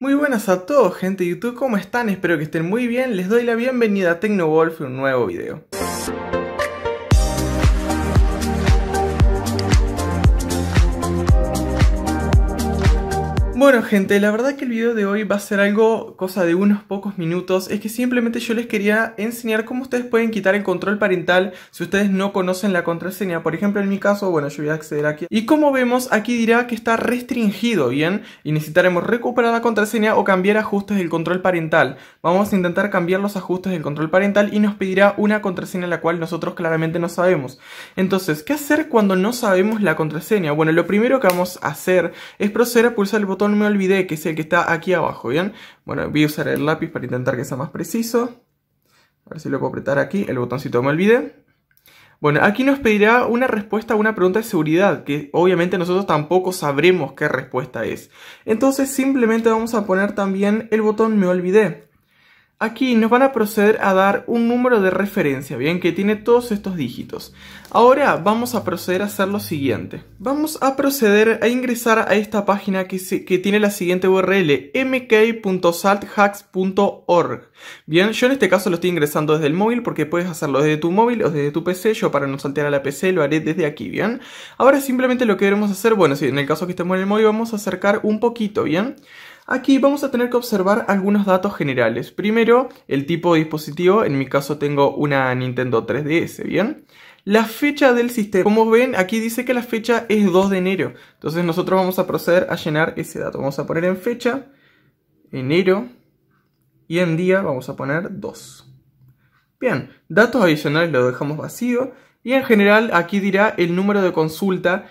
Muy buenas a todos gente de YouTube, ¿cómo están? Espero que estén muy bien, les doy la bienvenida a TecnoWolf, un nuevo video. Bueno gente, la verdad que el video de hoy va a ser algo cosa de unos pocos minutos, es que simplemente yo les quería enseñar cómo ustedes pueden quitar el control parental si ustedes no conocen la contraseña, por ejemplo en mi caso, bueno yo voy a acceder aquí, y como vemos aquí dirá que está restringido, ¿bien? Y necesitaremos recuperar la contraseña o cambiar ajustes del control parental, vamos a intentar cambiar los ajustes del control parental y nos pedirá una contraseña la cual nosotros claramente no sabemos. Entonces, ¿qué hacer cuando no sabemos la contraseña? Bueno, lo primero que vamos a hacer es proceder a pulsar el botón no me olvidé, que es el que está aquí abajo, ¿bien? Bueno, voy a usar el lápiz para intentar que sea más preciso. A ver si lo puedo apretar aquí, el botoncito me olvidé. Bueno, aquí nos pedirá una respuesta a una pregunta de seguridad, que obviamente nosotros tampoco sabremos qué respuesta es. Entonces simplemente vamos a poner también el botón me olvidé. Aquí nos van a proceder a dar un número de referencia, bien, que tiene todos estos dígitos. Ahora vamos a proceder a hacer lo siguiente. Vamos a proceder a ingresar a esta página que, tiene la siguiente URL, mk.salthacks.org. Bien, yo en este caso lo estoy ingresando desde el móvil porque puedes hacerlo desde tu móvil o desde tu PC. Yo para no saltear a la PC lo haré desde aquí, bien. Ahora simplemente lo que queremos hacer, bueno, si en el caso que estemos en el móvil vamos a acercar un poquito, bien. Aquí vamos a tener que observar algunos datos generales. Primero, el tipo de dispositivo, en mi caso tengo una Nintendo 3DS, ¿bien? La fecha del sistema, como ven, aquí dice que la fecha es 2 de enero. Entonces nosotros vamos a proceder a llenar ese dato. Vamos a poner en fecha, enero, y en día vamos a poner 2. Bien, datos adicionales lo dejamos vacío. Y en general aquí dirá el número de consulta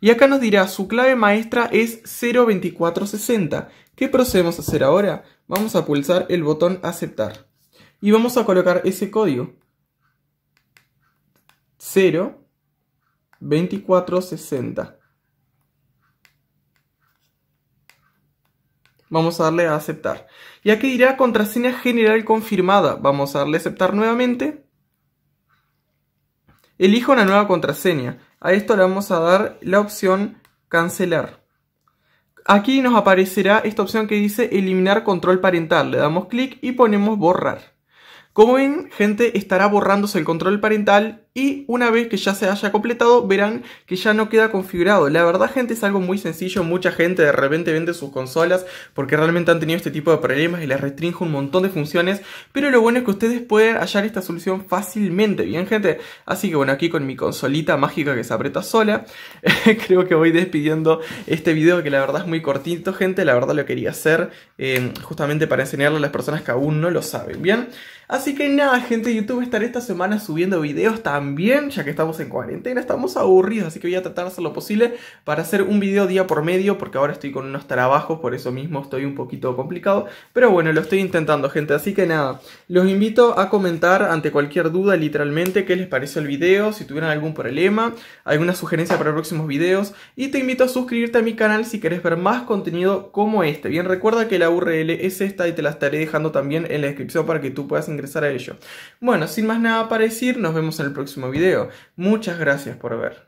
Y acá nos dirá, su clave maestra es 02460. ¿Qué procedemos a hacer ahora? Vamos a pulsar el botón aceptar. Y vamos a colocar ese código. 02460. Vamos a darle a aceptar. Y aquí dirá contraseña general confirmada. Vamos a darle a aceptar nuevamente elijo una nueva contraseña. A esto le vamos a dar la opción cancelar. Aquí nos aparecerá esta opción que dice eliminar control parental. Le damos clic y ponemos borrar. Como ven, gente, estará borrándose el control parental y una vez que ya se haya completado verán que ya no queda configurado. La verdad gente es algo muy sencillo, mucha gente de repente vende sus consolas porque realmente han tenido este tipo de problemas y les restringe un montón de funciones, pero lo bueno es que ustedes pueden hallar esta solución fácilmente, ¿bien gente? Así que bueno, aquí con mi consolita mágica que se aprieta sola, creo que voy despidiendo este video que la verdad es muy cortito gente, la verdad lo quería hacer em, justamente para enseñarle a las personas que aún no lo saben, ¿bien? Así que nada gente, YouTube estar esta semana subiendo videos también bien, ya que estamos en cuarentena, estamos aburridos, así que voy a tratar de hacer lo posible para hacer un video día por medio, porque ahora estoy con unos trabajos, por eso mismo estoy un poquito complicado, pero bueno, lo estoy intentando, gente, así que nada, los invito a comentar ante cualquier duda, literalmente, qué les pareció el video, si tuvieran algún problema, alguna sugerencia para próximos videos, y te invito a suscribirte a mi canal si querés ver más contenido como este. Bien, recuerda que la URL es esta y te la estaré dejando también en la descripción para que tú puedas ingresar a ello. Bueno, sin más nada para decir, nos vemos en el próximo video. Muchas gracias por ver.